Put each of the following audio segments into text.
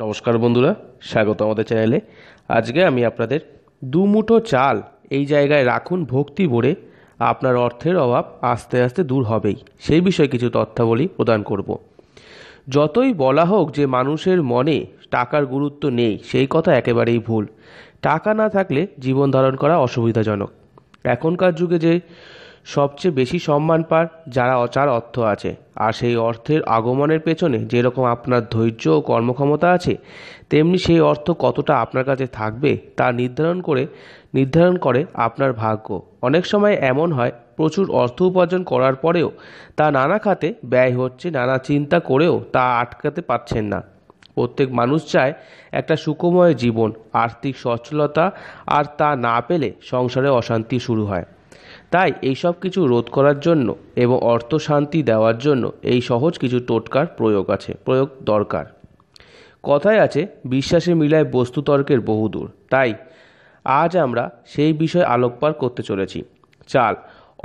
নমস্কার বন্ধুরা স্বাগত আমাদের চ্যানেলে আজকে আমি আপনাদের দু মুঠো চাল এই জায়গায় রাখুন ভক্তি ভরে আপনার অর্থের অভাব আস্তে আস্তে দূর হবেই সেই বিষয়ে কিছু তথ্যাবলী প্রদান করব যতই বলা হোক যে মানুষের মনে টাকার গুরুত্ব নেই সেই কথা একেবারেই ভুল টাকা না থাকলে জীবন ধারণ করা অসুবিধাজনক এখনকার যুগে যে সবচেয়ে বেশি সম্মান পার যারা অচার অর্থ আছে আর সেই অর্থের আগমনের পেছনে যেরকম আপনার ধৈর্য ও কর্মক্ষমতা আছে তেমনি সেই অর্থ কতটা আপনার কাছে থাকবে তা নির্ধারণ করে নির্ধারণ করে আপনার ভাগ্য অনেক সময় এমন হয় প্রচুর অর্থ উপার্জন করার পরেও তা নানা খাতে ব্যয় হচ্ছে নানা চিন্তা করেও তা আটকাতে পারছেন না প্রত্যেক মানুষ চায় একটা সুখময় জীবন আর্থিক সচ্ছলতা আর তা না পেলে সংসারে অশান্তি শুরু হয় তাই এই সব কিছু রোধ করার জন্য এবং অর্থ শান্তি দেওয়ার জন্য এই সহজ কিছু টোটকার প্রয়োগ আছে প্রয়োগ দরকার কথায় আছে বিশ্বাসে মিলায় বস্তু তর্কের বহুদূর তাই আজ আমরা সেই বিষয়ে আলোকপাত করতে চলেছি চাল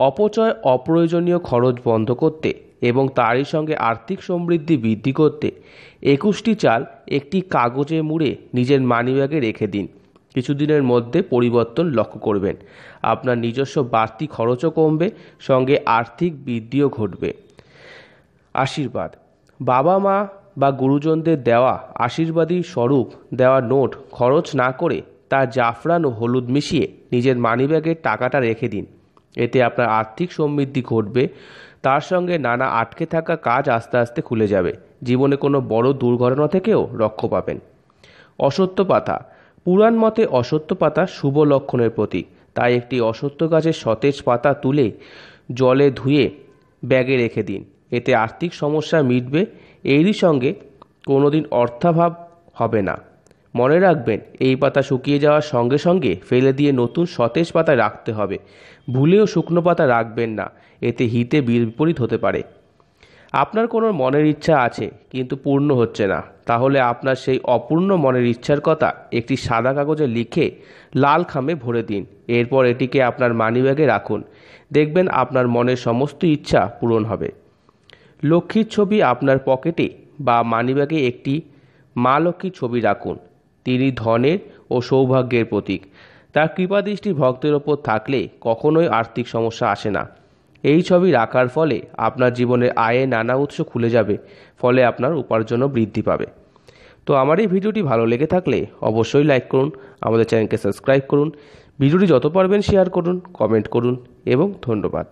অপচয় অপ্রয়োজনীয় খরচ বন্ধ করতে এবং তারই সঙ্গে আর্থিক সমৃদ্ধি বৃদ্ধি করতে একুশটি চাল একটি কাগজে মুড়ে নিজের মানিব্যাগে রেখে দিন কিছুদিনের মধ্যে পরিবর্তন লক্ষ্য করবেন আপনার নিজস্ব বাড়তি খরচও কমবে সঙ্গে আর্থিক বৃদ্ধিও ঘটবে আশীর্বাদ বাবা মা বা গুরুজনদের দেওয়া আশীর্বাদী স্বরূপ দেওয়া নোট খরচ না করে তা জাফরান ও হলুদ মিশিয়ে নিজের মানিব্যাগের টাকাটা রেখে দিন এতে আপনার আর্থিক সমৃদ্ধি ঘটবে তার সঙ্গে নানা আটকে থাকা কাজ আস্তে আস্তে খুলে যাবে জীবনে কোনো বড় দুর্ঘটনা থেকেও রক্ষ পাবেন অসত্য পাতা পুরাণ মতে অসত্য পাতা শুভ লক্ষণের প্রতীক তাই একটি অসত্য গাছের সতেজ পাতা তুলে জলে ধুয়ে ব্যাগে রেখে দিন এতে আর্থিক সমস্যা মিটবে এরই সঙ্গে কোনোদিন অর্থাভাব হবে না মনে রাখবেন এই পাতা শুকিয়ে যাওয়ার সঙ্গে সঙ্গে ফেলে দিয়ে নতুন সতেজ পাতা রাখতে হবে ভুলেও শুকনো পাতা রাখবেন না এতে হিতে বিপরীত হতে পারে আপনার কোনো মনের ইচ্ছা আছে কিন্তু পূর্ণ হচ্ছে না তাহলে আপনার সেই অপূর্ণ মনের ইচ্ছার কথা একটি সাদা কাগজে লিখে লাল খামে ভরে দিন এরপর এটিকে আপনার মানিব্যাগে রাখুন দেখবেন আপনার মনের সমস্ত ইচ্ছা পূরণ হবে লক্ষ্মীর ছবি আপনার পকেটে বা মানিব্যাগে একটি মা লক্ষ্মীর ছবি রাখুন তিনি ধনের ও সৌভাগ্যের প্রতীক তার কৃপাদৃষ্টি ভক্তের ওপর থাকলে কখনোই আর্থিক সমস্যা আসে না এই ছবি রাখার ফলে আপনার জীবনের আয়ে নানা উৎস খুলে যাবে ফলে আপনার উপার্জনও বৃদ্ধি পাবে তো আমার এই ভিডিওটি ভালো লেগে থাকলে অবশ্যই লাইক করুন আমাদের চ্যানেলকে সাবস্ক্রাইব করুন ভিডিওটি যত পারবেন শেয়ার করুন কমেন্ট করুন এবং ধন্যবাদ